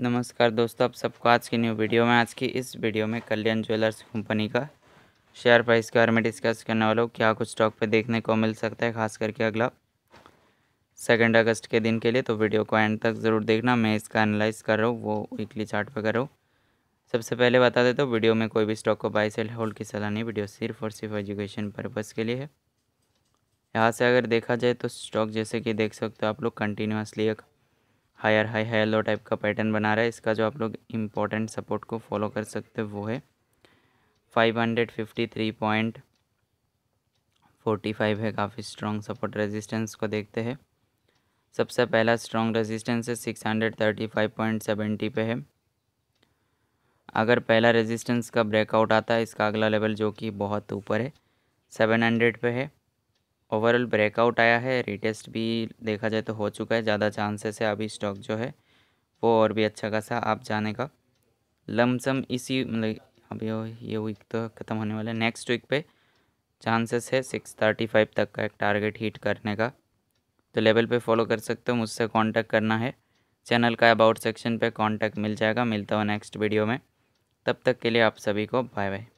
नमस्कार दोस्तों आप सबको आज की न्यू वीडियो में आज की इस वीडियो में कल्याण ज्वेलर्स कंपनी का शेयर प्राइस के बारे में डिस्कस करने वाला हूँ क्या कुछ स्टॉक पे देखने को मिल सकता है खास करके अगला सेकेंड अगस्त के दिन के लिए तो वीडियो को एंड तक ज़रूर देखना मैं इसका एनालाइज कर रहा हूँ वो वीकली चार्ट कर रहा हूँ सबसे पहले बता देता हूँ वीडियो में कोई भी स्टॉक को बाई सेल होल्ड की सलाह नहीं वीडियो सिर्फ और सिर्फ एजुकेशन पर्पज़ के लिए है यहाँ से अगर देखा जाए तो स्टॉक जैसे कि देख सकते हो आप लोग कंटिन्यूसली एक higher high higher low type का पैटर्न बना रहा है इसका जो आप लोग इम्पोर्टेंट सपोर्ट को फॉलो कर सकते हो वो है five hundred fifty three point forty five है काफ़ी स्ट्रॉन्ग सपोर्ट रेजिस्टेंस को देखते हैं सबसे पहला स्ट्रॉन्ग रेजिस्टेंस है six hundred thirty five point seventy पे है अगर पहला रेजिस्टेंस का ब्रेकआउट आता है इसका अगला लेवल जो कि बहुत ऊपर है सेवन हंड्रेड पे है ओवरऑल ब्रेकआउट आया है रिटेस्ट भी देखा जाए तो हो चुका है ज़्यादा चांसेस है अभी स्टॉक जो है वो और भी अच्छा खासा आप जाने का लमसम इसी मतलब अभी ये वीक तो ख़त्म होने वाला है नेक्स्ट वीक पे चांसेस है सिक्स थर्टी फाइव तक का एक टारगेट हिट करने का तो लेवल पे फॉलो कर सकते हो मुझसे कांटेक्ट करना है चैनल का अबाउट सेक्शन पे कांटेक्ट मिल जाएगा मिलता हो नेक्स्ट वीडियो में तब तक के लिए आप सभी को बाय बाय